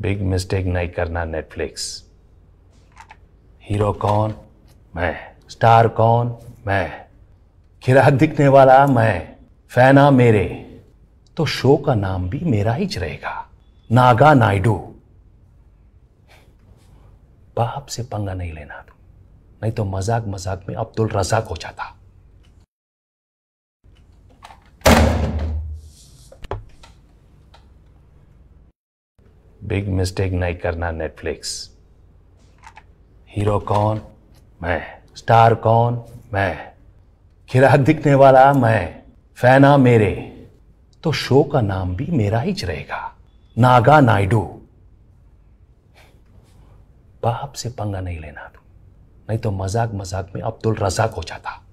big mistake नहीं करना Netflix hero कौन मैं स्टार कौन मैं खिरा दिखने वाला मैं फैना मेरे तो शो का नाम भी मेरा ही रहेगा नागा नायडू बाप से पंगा नहीं लेना नहीं तो मजाक मजाक में अब्दुल रजाक हो जाता बिग मिस्टेक नहीं करना नेटफ्लिक्स हीरो कौन मैं स्टार कौन मैं खिराक दिखने वाला मैं फैना मेरे तो शो का नाम भी मेरा ही रहेगा नागा नायडू बाप से पंगा नहीं लेना तू नहीं तो मजाक मजाक में अब्दुल रजाक हो जाता